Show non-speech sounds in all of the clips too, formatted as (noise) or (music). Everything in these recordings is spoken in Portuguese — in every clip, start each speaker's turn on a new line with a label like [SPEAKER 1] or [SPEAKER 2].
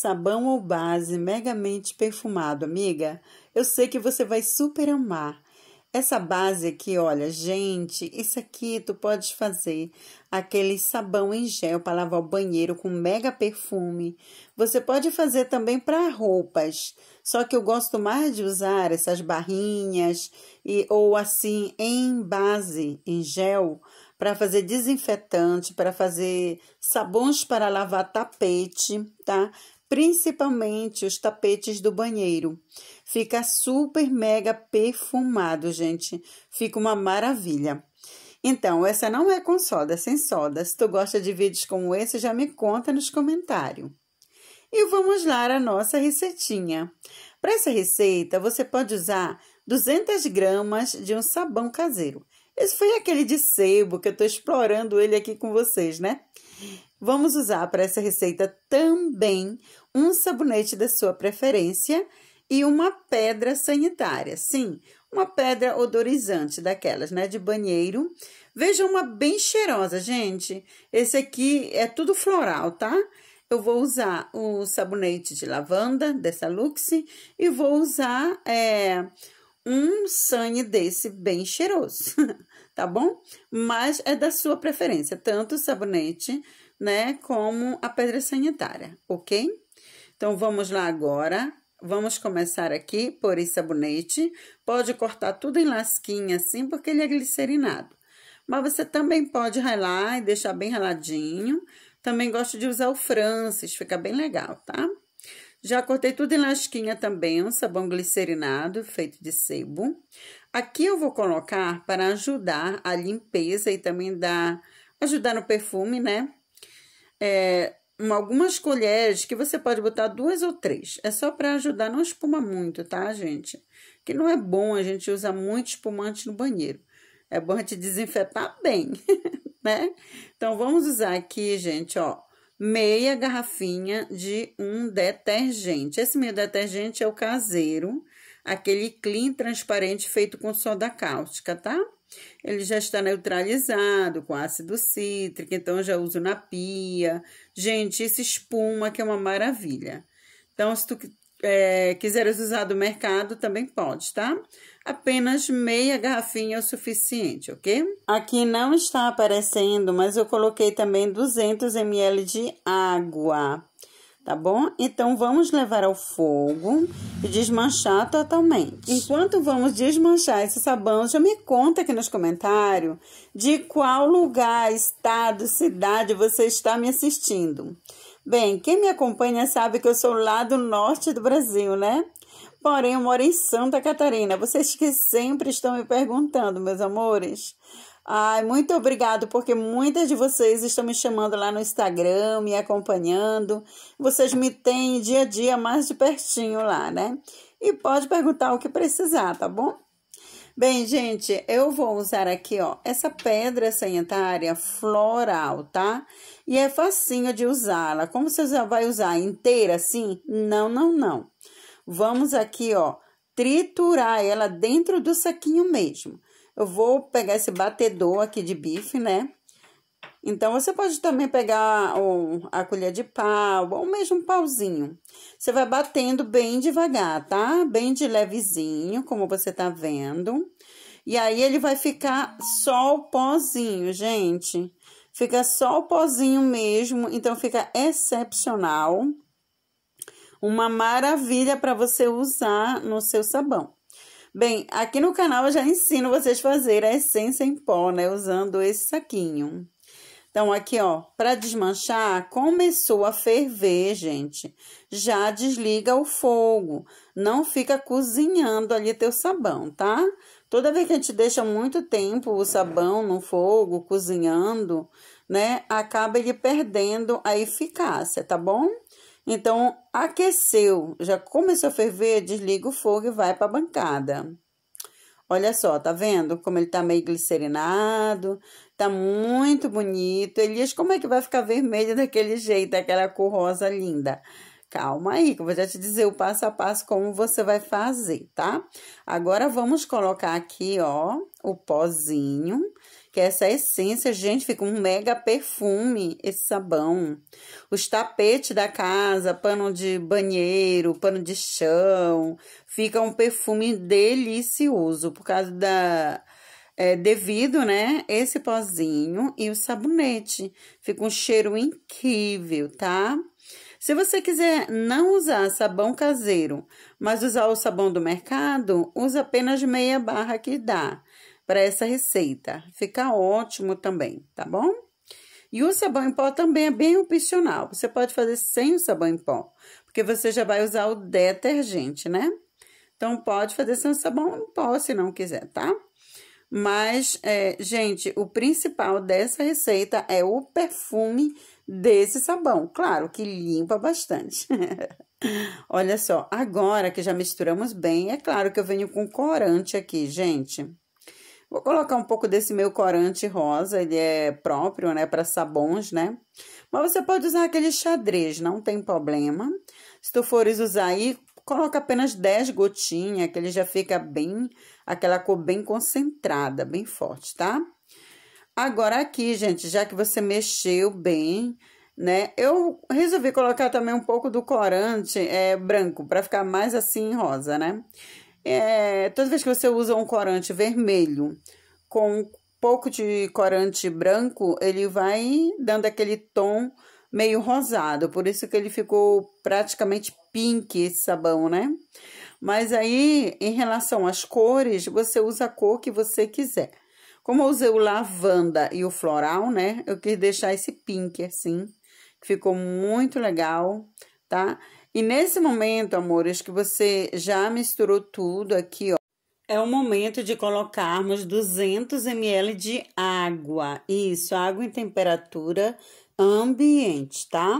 [SPEAKER 1] Sabão ou base megamente perfumado, amiga. Eu sei que você vai super amar. Essa base aqui, olha, gente, isso aqui tu pode fazer aquele sabão em gel para lavar o banheiro com mega perfume. Você pode fazer também para roupas. Só que eu gosto mais de usar essas barrinhas e ou assim em base, em gel, para fazer desinfetante, para fazer sabões para lavar tapete, tá? principalmente os tapetes do banheiro. Fica super mega perfumado, gente. Fica uma maravilha. Então, essa não é com soda, sem soda. Se tu gosta de vídeos como esse, já me conta nos comentários. E vamos lá a nossa receitinha. Para essa receita, você pode usar 200 gramas de um sabão caseiro. Esse foi aquele de sebo que eu estou explorando ele aqui com vocês, né? Vamos usar para essa receita também um sabonete da sua preferência e uma pedra sanitária. Sim, uma pedra odorizante daquelas, né, de banheiro. Veja uma bem cheirosa, gente. Esse aqui é tudo floral, tá? Eu vou usar o sabonete de lavanda dessa Luxe e vou usar é, um sane desse bem cheiroso, (laughs) tá bom? Mas é da sua preferência, tanto o sabonete, né, como a pedra sanitária, ok? Então, vamos lá agora. Vamos começar aqui por esse sabonete. Pode cortar tudo em lasquinha assim, porque ele é glicerinado. Mas você também pode ralar e deixar bem raladinho. Também gosto de usar o Francis, fica bem legal, tá? Já cortei tudo em lasquinha também, um sabão glicerinado feito de sebo. Aqui eu vou colocar para ajudar a limpeza e também dar, ajudar no perfume, né? É, algumas colheres que você pode botar duas ou três. É só para ajudar, não espuma muito, tá, gente? Que não é bom, a gente usa muito espumante no banheiro. É bom a gente desinfetar bem, (laughs) né? Então, vamos usar aqui, gente, ó, meia garrafinha de um detergente. Esse meio detergente é o caseiro, aquele clean transparente feito com soda cáustica, tá? Ele já está neutralizado com ácido cítrico, então já uso na pia. Gente, esse espuma que é uma maravilha. Então, se tu é, quiseres usar do mercado, também pode, tá? Apenas meia garrafinha é o suficiente, ok? Aqui não está aparecendo, mas eu coloquei também 200 ml de água, tá bom? Então, vamos levar ao fogo e desmanchar totalmente. Enquanto vamos desmanchar esse sabão, já me conta aqui nos comentários de qual lugar, estado, cidade você está me assistindo. Bem, quem me acompanha sabe que eu sou lá do norte do Brasil, né? Porém, eu moro em Santa Catarina. Vocês que sempre estão me perguntando, meus amores. Ai, muito obrigado, porque muitas de vocês estão me chamando lá no Instagram, me acompanhando. Vocês me têm dia a dia mais de pertinho lá, né? E pode perguntar o que precisar, tá bom? Bem, gente, eu vou usar aqui, ó, essa pedra sanitária floral, tá? E é facinho de usá-la. Como você vai usar inteira assim? Não, não, não. Vamos aqui, ó, triturar ela dentro do saquinho mesmo. Eu vou pegar esse batedor aqui de bife, né? Então, você pode também pegar a colher de pau ou mesmo um pauzinho. Você vai batendo bem devagar, tá? Bem de levezinho, como você tá vendo. E aí, ele vai ficar só o pozinho, gente. Fica só o pozinho mesmo, então fica excepcional. Uma maravilha para você usar no seu sabão. Bem, aqui no canal eu já ensino vocês a fazer a essência em pó, né? Usando esse saquinho. Então, aqui, ó, para desmanchar, começou a ferver, gente. Já desliga o fogo. Não fica cozinhando ali teu sabão, tá? Toda vez que a gente deixa muito tempo o sabão no fogo, cozinhando, né? Acaba ele perdendo a eficácia, tá bom? Então, aqueceu, já começou a ferver, desliga o fogo e vai para a bancada. Olha só, tá vendo como ele tá meio glicerinado? Tá muito bonito. Elias, como é que vai ficar vermelho daquele jeito, aquela cor rosa linda? Calma aí, que eu vou já te dizer o passo a passo como você vai fazer, tá? Agora vamos colocar aqui, ó, o pozinho, que é essa essência, gente, fica um mega perfume esse sabão. Os tapetes da casa, pano de banheiro, pano de chão, fica um perfume delicioso por causa da é, devido, né? Esse pozinho e o sabonete. Fica um cheiro incrível, tá? Se você quiser não usar sabão caseiro, mas usar o sabão do mercado, usa apenas meia barra que dá para essa receita. Fica ótimo também, tá bom? E o sabão em pó também é bem opcional. Você pode fazer sem o sabão em pó, porque você já vai usar o detergente, né? Então pode fazer sem o sabão em pó se não quiser, tá? Mas, é, gente, o principal dessa receita é o perfume desse sabão. Claro que limpa bastante. (laughs) Olha só, agora que já misturamos bem, é claro que eu venho com corante aqui, gente. Vou colocar um pouco desse meu corante rosa, ele é próprio, né, para sabões, né? Mas você pode usar aquele xadrez, não tem problema. Se tu fores usar aí, Coloca apenas 10 gotinhas, que ele já fica bem, aquela cor bem concentrada, bem forte, tá? Agora aqui, gente, já que você mexeu bem, né? Eu resolvi colocar também um pouco do corante é, branco, para ficar mais assim rosa, né? É, toda vez que você usa um corante vermelho com um pouco de corante branco, ele vai dando aquele tom meio rosado, por isso que ele ficou praticamente pink esse sabão, né? Mas aí, em relação às cores, você usa a cor que você quiser. Como eu usei o lavanda e o floral, né? Eu quis deixar esse pink assim, ficou muito legal, tá? E nesse momento, amores, que você já misturou tudo aqui, ó. É o momento de colocarmos 200 ml de água. Isso, água em temperatura ambiente, tá?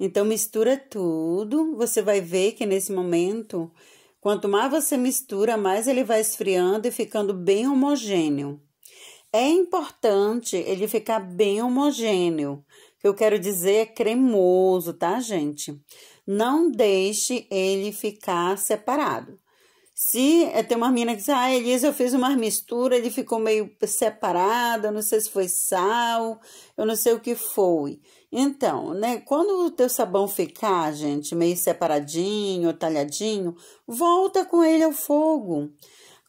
[SPEAKER 1] Então, mistura tudo. Você vai ver que nesse momento, quanto mais você mistura, mais ele vai esfriando e ficando bem homogêneo. É importante ele ficar bem homogêneo. que eu quero dizer é cremoso, tá, gente? Não deixe ele ficar separado. Se é, tem uma menina que diz, ah, Elisa, eu fiz uma mistura, ele ficou meio separado, eu não sei se foi sal, eu não sei o que foi. Então, né, quando o teu sabão ficar, gente, meio separadinho, talhadinho, volta com ele ao fogo.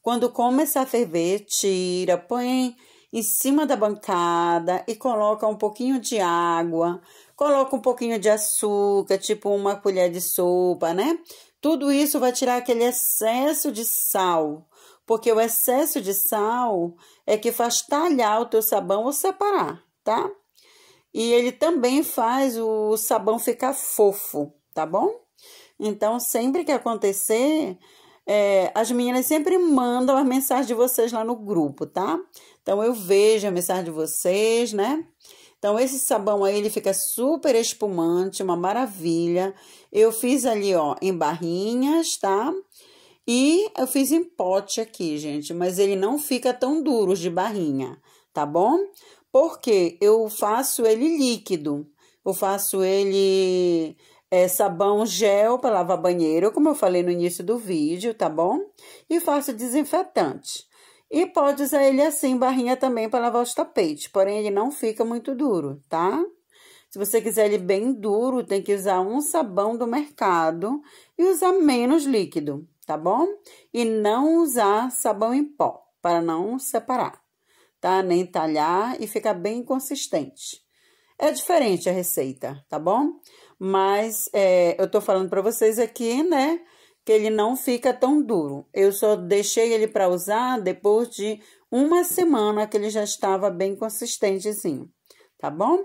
[SPEAKER 1] Quando começar a ferver, tira, põe em cima da bancada e coloca um pouquinho de água, coloca um pouquinho de açúcar, tipo uma colher de sopa, né? Tudo isso vai tirar aquele excesso de sal, porque o excesso de sal é que faz talhar o teu sabão ou separar, tá? E ele também faz o sabão ficar fofo, tá bom? Então, sempre que acontecer, é, as meninas sempre mandam as mensagens de vocês lá no grupo, tá? Então, eu vejo a mensagem de vocês, né? Então, esse sabão aí, ele fica super espumante, uma maravilha. Eu fiz ali, ó, em barrinhas, tá? E eu fiz em pote aqui, gente, mas ele não fica tão duro de barrinha, tá bom? Porque eu faço ele líquido, eu faço ele é, sabão gel para lavar banheiro, como eu falei no início do vídeo, tá bom? E faço desinfetante. E pode usar ele assim, barrinha também para lavar os tapetes, porém ele não fica muito duro, tá? Se você quiser ele bem duro, tem que usar um sabão do mercado e usar menos líquido, tá bom? E não usar sabão em pó, para não separar, tá? Nem talhar e ficar bem consistente. É diferente a receita, tá bom? Mas é, eu tô falando para vocês aqui, né? que ele não fica tão duro. Eu só deixei ele para usar depois de uma semana que ele já estava bem consistentezinho, tá bom?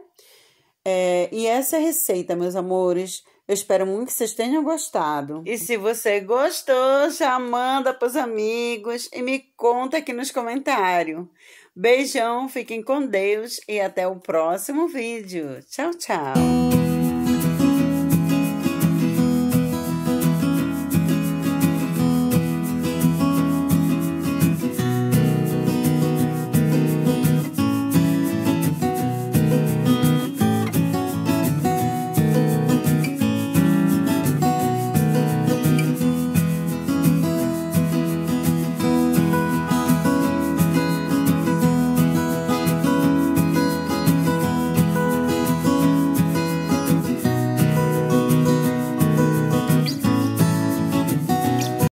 [SPEAKER 1] É, e essa é a receita, meus amores. Eu espero muito que vocês tenham gostado. E se você gostou, já manda para os amigos e me conta aqui nos comentários. Beijão, fiquem com Deus e até o próximo vídeo. Tchau, tchau.